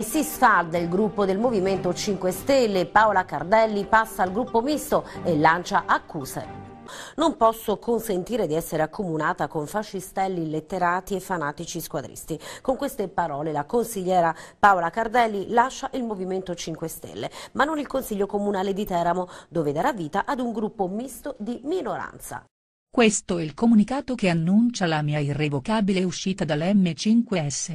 Si sfalda il gruppo del Movimento 5 Stelle, Paola Cardelli passa al gruppo misto e lancia accuse. Non posso consentire di essere accomunata con fascistelli illetterati e fanatici squadristi. Con queste parole la consigliera Paola Cardelli lascia il Movimento 5 Stelle, ma non il Consiglio Comunale di Teramo, dove darà vita ad un gruppo misto di minoranza. Questo è il comunicato che annuncia la mia irrevocabile uscita dall'M5S.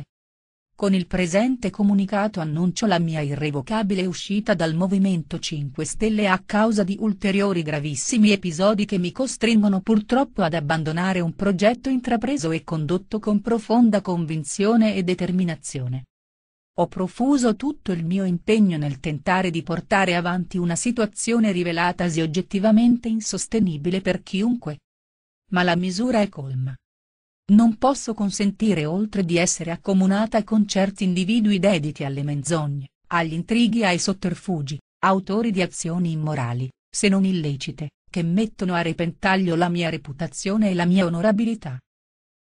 Con il presente comunicato annuncio la mia irrevocabile uscita dal Movimento 5 Stelle a causa di ulteriori gravissimi episodi che mi costringono purtroppo ad abbandonare un progetto intrapreso e condotto con profonda convinzione e determinazione. Ho profuso tutto il mio impegno nel tentare di portare avanti una situazione rivelatasi oggettivamente insostenibile per chiunque. Ma la misura è colma. Non posso consentire oltre di essere accomunata con certi individui dediti alle menzogne, agli intrighi e ai sotterfugi, autori di azioni immorali, se non illecite, che mettono a repentaglio la mia reputazione e la mia onorabilità.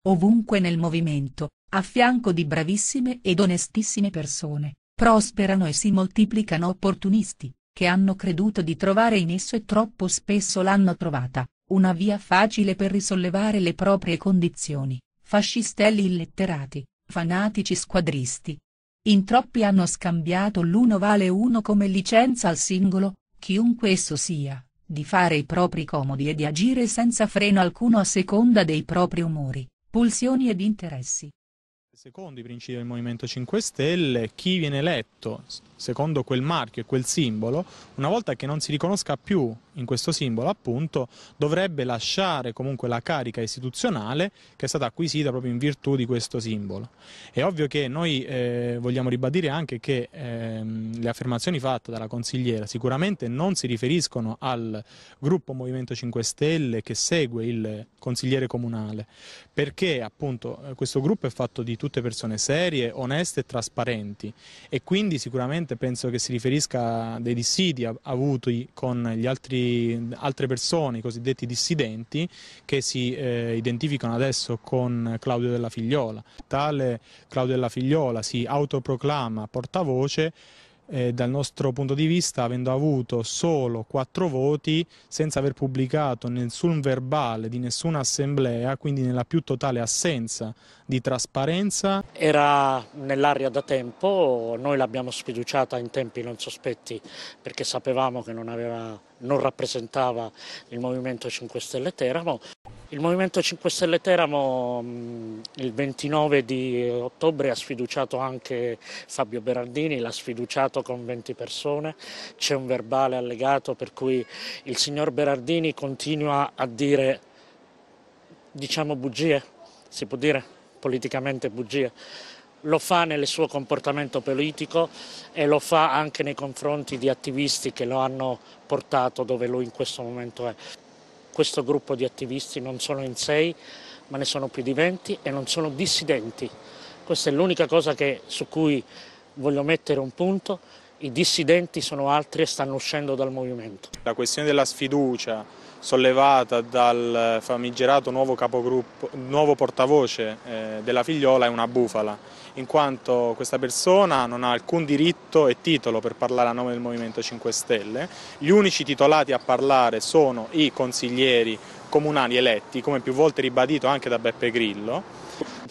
Ovunque nel movimento, a fianco di bravissime ed onestissime persone, prosperano e si moltiplicano opportunisti, che hanno creduto di trovare in esso e troppo spesso l'hanno trovata, una via facile per risollevare le proprie condizioni, fascistelli illetterati, fanatici squadristi. In troppi hanno scambiato l'uno vale uno come licenza al singolo, chiunque esso sia, di fare i propri comodi e di agire senza freno alcuno a seconda dei propri umori, pulsioni ed interessi. Secondo i principi del Movimento 5 Stelle, chi viene eletto secondo quel marchio e quel simbolo, una volta che non si riconosca più in questo simbolo appunto dovrebbe lasciare comunque la carica istituzionale che è stata acquisita proprio in virtù di questo simbolo. È ovvio che noi eh, vogliamo ribadire anche che ehm, le affermazioni fatte dalla consigliera sicuramente non si riferiscono al gruppo Movimento 5 Stelle che segue il consigliere comunale, perché appunto eh, questo gruppo è fatto di tutte persone serie, oneste e trasparenti e quindi sicuramente penso che si riferisca a dei dissidi avuti con gli altri altre persone, i cosiddetti dissidenti, che si eh, identificano adesso con Claudio della Figliola. Tale Claudio della Figliola si autoproclama portavoce eh, dal nostro punto di vista, avendo avuto solo quattro voti, senza aver pubblicato nessun verbale di nessuna assemblea, quindi nella più totale assenza di trasparenza. Era nell'aria da tempo, noi l'abbiamo sfiduciata in tempi non sospetti perché sapevamo che non aveva non rappresentava il Movimento 5 Stelle Teramo. Il Movimento 5 Stelle Teramo il 29 di ottobre ha sfiduciato anche Fabio Berardini, l'ha sfiduciato con 20 persone, c'è un verbale allegato per cui il signor Berardini continua a dire, diciamo bugie, si può dire politicamente bugie, lo fa nel suo comportamento politico e lo fa anche nei confronti di attivisti che lo hanno portato dove lui in questo momento è. Questo gruppo di attivisti non sono in sei, ma ne sono più di 20 e non sono dissidenti. Questa è l'unica cosa che, su cui voglio mettere un punto. I dissidenti sono altri e stanno uscendo dal movimento. La questione della sfiducia sollevata dal famigerato nuovo, nuovo portavoce eh, della figliola è una bufala, in quanto questa persona non ha alcun diritto e titolo per parlare a nome del Movimento 5 Stelle. Gli unici titolati a parlare sono i consiglieri comunali eletti, come più volte ribadito anche da Beppe Grillo.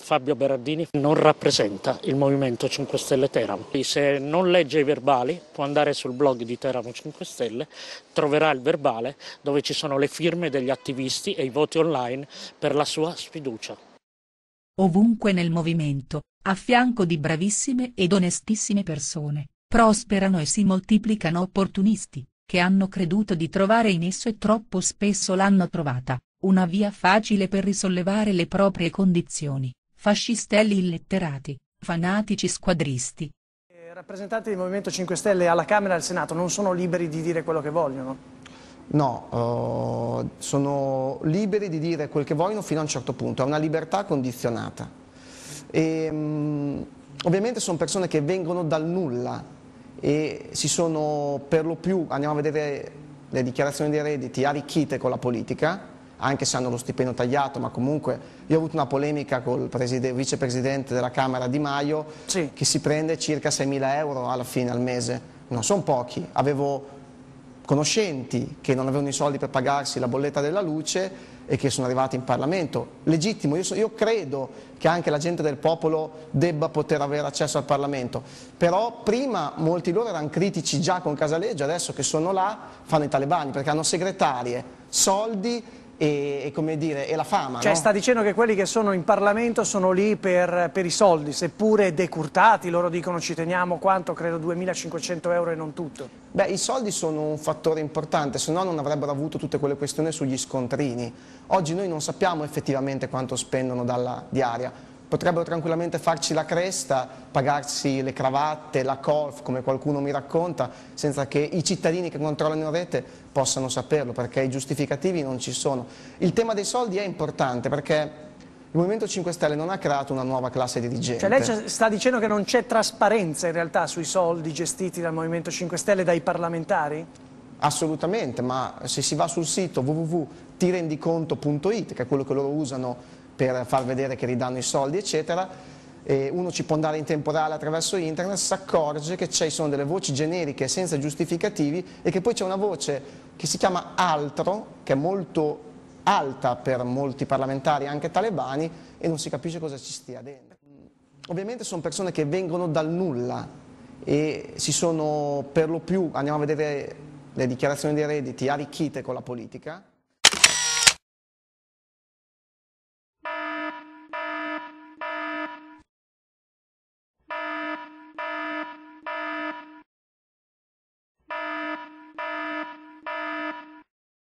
Fabio Berardini non rappresenta il Movimento 5 Stelle Teramo. Se non legge i verbali può andare sul blog di Teramo 5 Stelle, troverà il verbale dove ci sono le firme degli attivisti e i voti online per la sua sfiducia. Ovunque nel movimento, a fianco di bravissime ed onestissime persone, prosperano e si moltiplicano opportunisti, che hanno creduto di trovare in esso e troppo spesso l'hanno trovata, una via facile per risollevare le proprie condizioni, fascistelli illetterati, fanatici squadristi. I rappresentanti del Movimento 5 Stelle alla Camera e al Senato non sono liberi di dire quello che vogliono? No, eh, sono liberi di dire quel che vogliono fino a un certo punto, è una libertà condizionata. E, mm, ovviamente sono persone che vengono dal nulla e si sono per lo più, andiamo a vedere le dichiarazioni dei redditi, arricchite con la politica anche se hanno lo stipendio tagliato, ma comunque io ho avuto una polemica col vicepresidente della Camera Di Maio sì. che si prende circa 6.000 euro alla fine al mese, non sono pochi, avevo conoscenti che non avevano i soldi per pagarsi la bolletta della luce e che sono arrivati in Parlamento. Legittimo, io, so, io, credo che anche la gente del popolo debba poter avere accesso al Parlamento, però prima molti loro erano critici già con Casaleggio, adesso che sono là fanno i talebani perché hanno segretarie, soldi e, e, dire, e la fama. Cioè no? sta dicendo che quelli che sono in Parlamento sono lì per, per, i soldi, seppure decurtati, loro dicono ci teniamo quanto, credo 2.500 euro e non tutto. Beh, i soldi sono un fattore importante, se no non avrebbero avuto tutte quelle questioni sugli scontrini. Oggi noi non sappiamo effettivamente quanto spendono dalla diaria potrebbero tranquillamente farci la cresta, pagarsi le cravatte, la colf, come qualcuno mi racconta, senza che i cittadini che controllano in rete possano saperlo, perché i giustificativi non ci sono. Il tema dei soldi è importante perché il Movimento 5 Stelle non ha creato una nuova classe dirigente. Cioè lei sta dicendo che non c'è trasparenza in realtà sui soldi gestiti dal Movimento 5 Stelle dai parlamentari? Assolutamente, ma se si va sul sito www.tirendiconto.it, che è quello che loro usano per far vedere che ridanno i soldi eccetera e uno ci può andare in temporale attraverso internet, si accorge che ci sono delle voci generiche senza giustificativi e che poi c'è una voce che si chiama altro, che è molto alta per molti parlamentari, anche talebani, e non si capisce cosa ci stia dentro. Ovviamente sono persone che vengono dal nulla e si sono per lo più, andiamo a vedere le dichiarazioni dei redditi, arricchite con la politica.